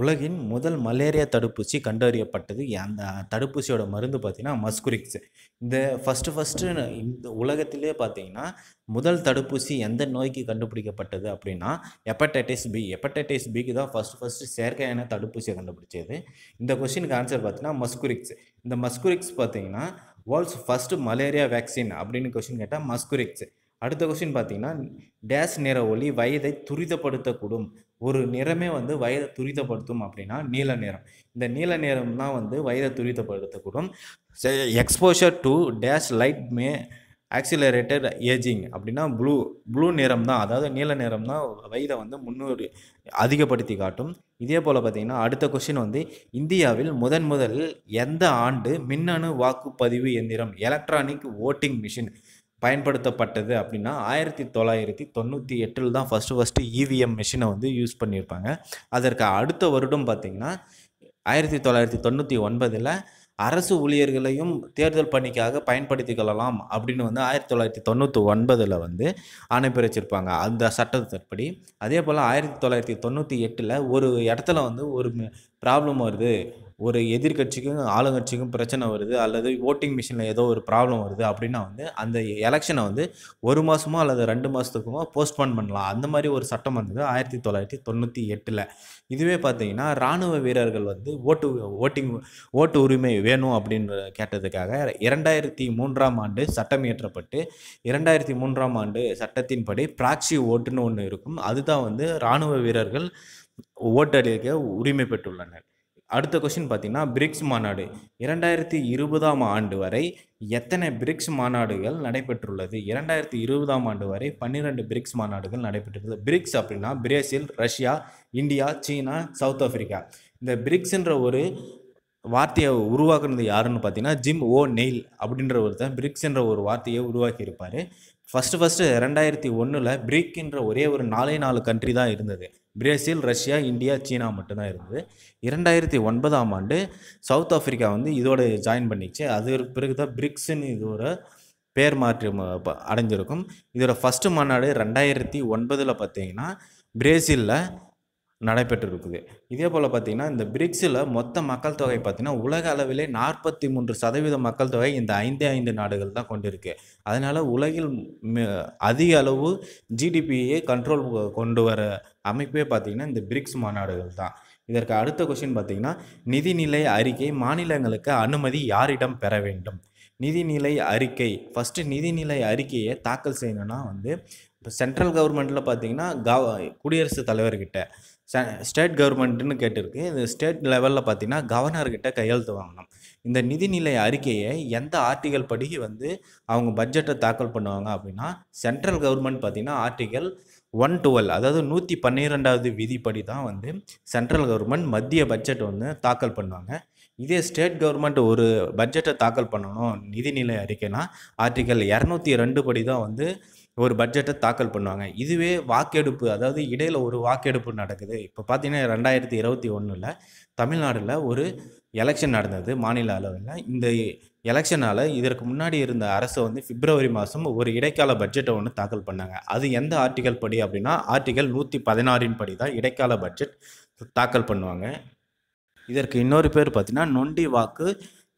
உலகின் முதல் மலேரியா தடுப்பூசி கண்டறியப்பட்டது அந்த தடுப்பூசியோட மருந்து பார்த்திங்கன்னா மஸ்குரிக்ஸ் இந்த ஃபஸ்ட்டு ஃபஸ்ட்டு இந்த உலகத்திலே பார்த்தீங்கன்னா முதல் தடுப்பூசி எந்த நோய்க்கு கண்டுபிடிக்கப்பட்டது அப்படின்னா ஹெப்படைட்டிஸ் பி ஹெப்படைட்டிஸ் பிக்கு தான் ஃபஸ்ட்டு ஃபஸ்ட்டு செயற்கையான தடுப்பூசியை கண்டுபிடிச்சது இந்த கொஷினுக்கு ஆன்சர் பார்த்தீங்கன்னா மஸ்குரிக்ஸ் இந்த மஸ்குரிக்ஸ் பார்த்திங்கன்னா வேர்ல்ட்ஸ் ஃபஸ்ட்டு மலேரியா வேக்சின் அப்படின்னு கொஷின் கேட்டால் மஸ்குரிக்ஸ் அடுத்த கொஸ்டின் பார்த்தீங்கன்னா டேஸ் நிற ஒளி வயதை துரிதப்படுத்தக்கூடும் ஒரு நிறமே வந்து வயதை துரிதப்படுத்தும் அப்படின்னா நீல நிறம் இந்த நீல நிறம் தான் வந்து வயதை துரிதப்படுத்தக்கூடும் exposure to dash light may accelerated ageing அப்படின்னா ப்ளூ ப்ளூ நிறம் தான் அதாவது நீல நிறம் தான் வயதை வந்து முன்னோடி அதிகப்படுத்தி காட்டும் இதே போல் பார்த்திங்கன்னா அடுத்த கொஷின் வந்து இந்தியாவில் முதன் முதலில் எந்த ஆண்டு மின்னணு வாக்குப்பதிவு எந்திரம் எலக்ட்ரானிக் ஓட்டிங் மிஷின் பயன்படுத்தப்பட்டது அப்படின்னா ஆயிரத்தி தொள்ளாயிரத்தி தொண்ணூற்றி எட்டில் தான் ஃபஸ்ட்டு ஃபஸ்ட்டு இவிஎம் மிஷினை வந்து யூஸ் பண்ணியிருப்பாங்க அதற்கு அடுத்த வருடம் பார்த்திங்கன்னா ஆயிரத்தி தொள்ளாயிரத்தி தொண்ணூற்றி ஒன்பதில் அரசு ஊழியர்களையும் தேர்தல் பணிக்காக பயன்படுத்தி கொள்ளலாம் அப்படின்னு வந்து ஆயிரத்தி தொள்ளாயிரத்தி தொண்ணூற்றி ஒன்பதில் வந்து அனுப்பி வச்சுருப்பாங்க அந்த சட்டத்தின்படி அதே போல் ஆயிரத்தி தொள்ளாயிரத்தி தொண்ணூற்றி எட்டில் ஒரு இடத்துல வந்து ஒரு ப்ராப்ளம் வருது ஒரு எதிர்கட்சிக்கும் ஆளுங்கட்சிக்கும் பிரச்சனை வருது அல்லது ஓட்டிங் மிஷினில் ஏதோ ஒரு ப்ராப்ளம் வருது அப்படின்னா வந்து அந்த எலெக்ஷனை வந்து ஒரு மாதமோ அல்லது ரெண்டு மாதத்துக்குமோ போஸ்ட்போன் பண்ணலாம் அந்த மாதிரி ஒரு சட்டம் வந்தது ஆயிரத்தி தொள்ளாயிரத்தி தொண்ணூற்றி எட்டில் இதுவே பார்த்தீங்கன்னா இராணுவ வீரர்கள் வந்து ஓட்டு ஓட்டிங் ஓட்டு உரிமை வேணும் அப்படின்ற கேட்டதுக்காக இரண்டாயிரத்தி மூன்றாம் ஆண்டு சட்டம் இயற்றப்பட்டு இரண்டாயிரத்தி மூன்றாம் ஆண்டு சட்டத்தின்படி பிராக்சி ஓட்டுன்னு ஒன்று இருக்கும் அதுதான் வந்து இராணுவ வீரர்கள் ஓட்டடிக்க உரிமை பெற்றுள்ளனர் அடுத்த கொஷின் பார்த்தீங்கன்னா பிரிக்ஸ் மாநாடு இரண்டாயிரத்தி இருபதாம் ஆண்டு வரை எத்தனை பிரிக்ஸ் மாநாடுகள் நடைபெற்றுள்ளது இரண்டாயிரத்தி இருபதாம் ஆண்டு வரை பன்னிரெண்டு பிரிக்ஸ் மாநாடுகள் நடைபெற்றுள்ளது பிரிக்ஸ் அப்படின்னா Brazil Russia India China South Africa இந்த பிரிக்ஸ்ன்ற ஒரு வார்த்தையை உருவாக்குனது யாருன்னு பார்த்தீங்கன்னா ஜிம் ஓ நெயில் அப்படின்ற ஒருத்தர் பிரிக்ஸ்ன்ற ஒரு வார்த்தையை உருவாக்கியிருப்பார் ஃபஸ்ட்டு ஃபஸ்ட்டு ரெண்டாயிரத்தி ஒன்றில் பிரிக்ன்ற ஒரே ஒரு நாலே நாலு கண்ட்ரி தான் இருந்தது பிரேசில் ரஷ்யா இந்தியா சீனா மட்டும்தான் இருந்தது இரண்டாயிரத்தி ஒன்பதாம் ஆண்டு சவுத் ஆஃப்ரிக்கா வந்து இதோட ஜாயின் பண்ணிச்சு அது பிறகு தான் பிரிக்ஸ்னு இதோட பேர் மாற்றி அடைஞ்சிருக்கும் இதோட ஃபஸ்ட்டு மாநாடு ரெண்டாயிரத்தி ஒன்பதில் பார்த்தீங்கன்னா பிரேசிலில் நடைபெற்றிருக்குது இதே போல் பார்த்திங்கன்னா இந்த பிரிக்ஸில் மொத்த மக்கள் தொகை பார்த்திங்கன்னா உலக அளவிலே நாற்பத்தி மூன்று சதவீத மக்கள் தொகை இந்த ஐந்து ஐந்து நாடுகள் தான் கொண்டிருக்கு அதனால் உலகில் அதிக அளவு ஜிடிபியை கண்ட்ரோல் கொண்டு வர அமைப்பே பார்த்திங்கன்னா இந்த பிரிக்ஸ் மாநாடுகள் தான் இதற்கு அடுத்த கொஷின் பார்த்திங்கன்னா நிதிநிலை அறிக்கை மாநிலங்களுக்கு அனுமதி யாரிடம் பெற வேண்டும் நிதிநிலை அறிக்கை ஃபஸ்ட்டு நிதிநிலை அறிக்கையை தாக்கல் செய்யணும்னா வந்து இப்போ சென்ட்ரல் கவர்மெண்ட்டில் பார்த்திங்கன்னா கவ குடியரசுத் தலைவர்கிட்ட ஸ்டேட் கவர்மெண்ட்டுன்னு கேட்டிருக்கு இந்த ஸ்டேட் லெவலில் பார்த்தீங்கன்னா கவர்னர்கிட்ட கையெழுத்து வாங்கணும் இந்த நிதிநிலை அறிக்கையை எந்த ஆர்டிகல் படி வந்து அவங்க பட்ஜெட்டை தாக்கல் பண்ணுவாங்க அப்படின்னா சென்ட்ரல் கவர்மெண்ட் பார்த்தீங்கன்னா ஆர்டிகல் ஒன் டுவெல் அதாவது நூற்றி பன்னிரெண்டாவது விதிப்படி தான் வந்து சென்ட்ரல் கவர்மெண்ட் மத்திய பட்ஜெட் வந்து தாக்கல் பண்ணுவாங்க இதே ஸ்டேட் கவர்மெண்ட் ஒரு பட்ஜெட்டை தாக்கல் பண்ணணும் நிதிநிலை அறிக்கைனா ஆர்டிகல் இரநூத்தி ரெண்டு படி தான் வந்து ஒரு பட்ஜெட்டை தாக்கல் பண்ணுவாங்க இதுவே வாக்கெடுப்பு அதாவது இடையில் ஒரு வாக்கெடுப்பு நடக்குது இப்போ பார்த்தீங்கன்னா ரெண்டாயிரத்தி இருபத்தி ஒன்றில் தமிழ்நாடில் ஒரு எலெக்ஷன் நடந்தது மாநில அளவில் இந்த எலெக்ஷனால் இதற்கு முன்னாடி இருந்த அரசு வந்து பிப்ரவரி மாதம் ஒரு இடைக்கால பட்ஜெட்டை ஒன்று தாக்கல் பண்ணாங்க அது எந்த ஆர்டிகல் படி அப்படின்னா ஆர்டிகல் நூற்றி பதினாறின் படி தான் இடைக்கால பட்ஜெட் தாக்கல் பண்ணுவாங்க இதற்கு இன்னொரு பேர் பார்த்தீங்கன்னா நொண்டி வாக்கு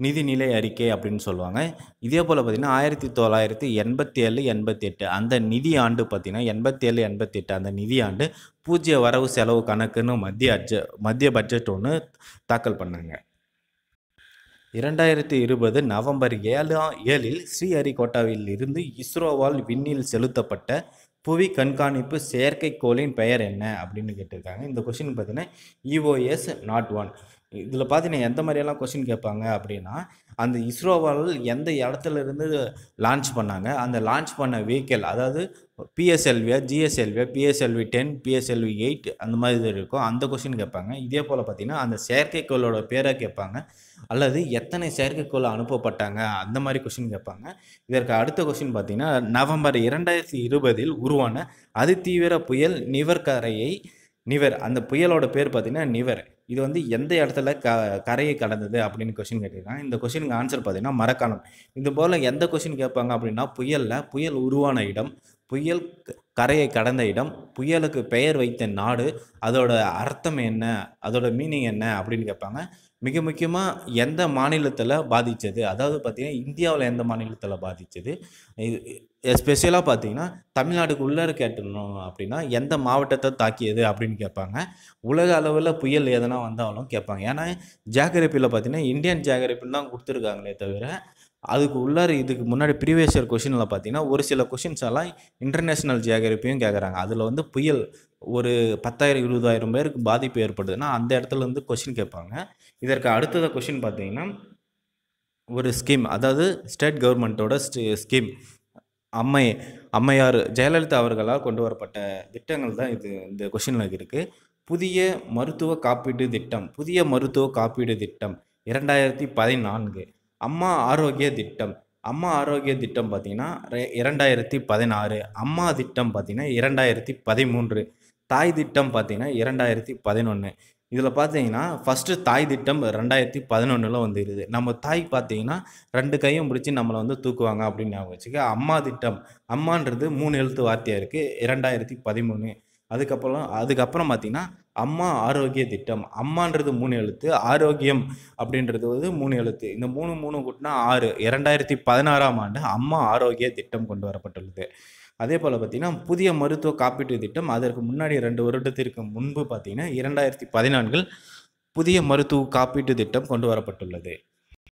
நிதிநிலை அறிக்கை அப்படின்னு சொல்லுவாங்க இதே போல் பார்த்திங்கன்னா ஆயிரத்தி தொள்ளாயிரத்தி எண்பத்தி ஏழு எண்பத்தி எட்டு அந்த நிதி ஆண்டு பார்த்திங்கன்னா எண்பத்தி ஏழு எண்பத்தி எட்டு அந்த நிதி ஆண்டு பூஜ்ஜிய வரவு செலவு கணக்குன்னு மத்திய அட்ஜ மத்திய பட்ஜெட் ஒன்று தாக்கல் பண்ணாங்க இரண்டாயிரத்தி இருபது நவம்பர் ஏழாம் ஏழில் ஸ்ரீஹரிகோட்டாவில் இருந்து இஸ்ரோவால் விண்ணில் செலுத்தப்பட்ட புவி கண்காணிப்பு செயற்கைக்கோளின் பெயர் என்ன அப்படின்னு கேட்டிருக்காங்க இந்த கொஷின் பார்த்தீங்கன்னா இஓஎஸ் நாட் ஒன் இதில் பார்த்தீங்கன்னா எந்த மாதிரியெல்லாம் கொஸ்டின் கேட்பாங்க அப்படின்னா அந்த இஸ்ரோவால் எந்த இடத்துல இருந்து லான்ச் பண்ணாங்க அந்த லான்ச் பண்ண வெஹிக்கல் அதாவது பிஎஸ்எல்வியா ஜிஎஸ்எல்வியா பிஎஸ்எல்வி டென் பிஎஸ்எல்வி எயிட் அந்த மாதிரி இருக்கும் அந்த கொஸ்டின் கேட்பாங்க இதே போல் பார்த்திங்கன்னா அந்த செயற்கைக்கோளோட பேரை கேட்பாங்க அல்லது எத்தனை செயற்கைக்கோள் அனுப்பப்பட்டாங்க அந்த மாதிரி கொஸ்டின் கேட்பாங்க இதற்கு அடுத்த கொஸ்டின் பார்த்திங்கன்னா நவம்பர் இரண்டாயிரத்தி இருபதில் உருவான அதிதீவிர புயல் நிவர்கரையை நிவர் அந்த புயலோட பேர் பார்த்தீங்கன்னா நிவர் இது வந்து எந்த இடத்துல க கரையை கடந்தது அப்படின்னு கொஷின் கேட்டிருக்காங்க இந்த கொஷினுக்கு ஆன்சர் பார்த்தீங்கன்னா மரக்காலம் இது போல் எந்த கொஷின் கேட்பாங்க அப்படின்னா புயலில் புயல் உருவான இடம் புயல் கரையை கடந்த இடம் புயலுக்கு பெயர் வைத்த நாடு அதோட அர்த்தம் என்ன அதோட மீனிங் என்ன அப்படின்னு கேட்பாங்க மிக முக்கியமாக எந்த மாநிலத்தில் பாதித்தது அதாவது பார்த்திங்கன்னா இந்தியாவில் எந்த மாநிலத்தில் பாதித்தது எஸ்பெஷலாக பார்த்தீங்கன்னா தமிழ்நாடுக்குள்ளே கேட்டணும் அப்படின்னா எந்த மாவட்டத்தை தாக்கியது அப்படின்னு கேட்பாங்க உலக அளவில் புயல் எதனா வந்தாலும் கேட்பாங்க ஏன்னா ஜாகிரபியில் பார்த்தீங்கன்னா இந்தியன் ஜாகிரபின்னு தான் கொடுத்துருக்காங்களே தவிர அதுக்கு உள்ளார இதுக்கு முன்னாடி ப்ரீவியஸ் இயர் கொஷினில் பார்த்தீங்கன்னா ஒரு சில கொஷின்ஸ் எல்லாம் இன்டர்நேஷ்னல் ஜியாகிரபியும் கேட்குறாங்க அதில் வந்து புயல் ஒரு பத்தாயிரம் இருபதாயிரம் பேருக்கு பாதிப்பு ஏற்படுதுன்னா அந்த இடத்துல வந்து கொஷின் கேட்பாங்க இதற்கு அடுத்தத கொஷின் பார்த்தீங்கன்னா ஒரு ஸ்கீம் அதாவது ஸ்டேட் கவர்மெண்ட்டோட ஸ்கீம் அம்மை அம்மையார் ஜெயலலிதா அவர்களால் கொண்டு வரப்பட்ட திட்டங்கள் தான் இது இந்த கொஷினில் இருக்குது புதிய மருத்துவ காப்பீடு திட்டம் புதிய மருத்துவ காப்பீடு திட்டம் இரண்டாயிரத்தி பதினான்கு அம்மா ஆரோக்கிய திட்டம் அம்மா ஆரோக்கிய திட்டம் பார்த்திங்கன்னா இரண்டாயிரத்தி பதினாறு அம்மா திட்டம் பார்த்திங்கன்னா இரண்டாயிரத்தி பதிமூன்று தாய் திட்டம் பார்த்திங்கன்னா இரண்டாயிரத்தி பதினொன்று இதில் பார்த்தீங்கன்னா ஃபஸ்ட்டு தாய் திட்டம் ரெண்டாயிரத்தி பதினொன்றில் வந்துடுது நம்ம தாய் பார்த்தீங்கன்னா ரெண்டு கையும் பிடிச்சி நம்மளை வந்து தூக்குவாங்க அப்படின்னு ஞாபகம் வச்சுக்க அம்மா திட்டம் அம்மான்றது மூணு எழுத்து வார்த்தையாக இருக்குது இரண்டாயிரத்தி பதிமூணு அதுக்கப்புறம் அதுக்கப்புறம் பார்த்திங்கன்னா அம்மா ஆரோக்கிய திட்டம் அம்மான்றது மூணு எழுத்து ஆரோக்கியம் அப்படின்றது வந்து மூணு எழுத்து இந்த மூணு மூணு கூட்டினா ஆறு இரண்டாயிரத்தி பதினாறாம் ஆண்டு அம்மா ஆரோக்கிய திட்டம் கொண்டு வரப்பட்டுள்ளது அதே போல் பார்த்திங்கன்னா புதிய மருத்துவ காப்பீட்டு திட்டம் அதற்கு முன்னாடி ரெண்டு வருடத்திற்கு முன்பு பார்த்தீங்கன்னா இரண்டாயிரத்தி பதினான்கில் புதிய மருத்துவ காப்பீட்டு திட்டம் கொண்டு வரப்பட்டுள்ளது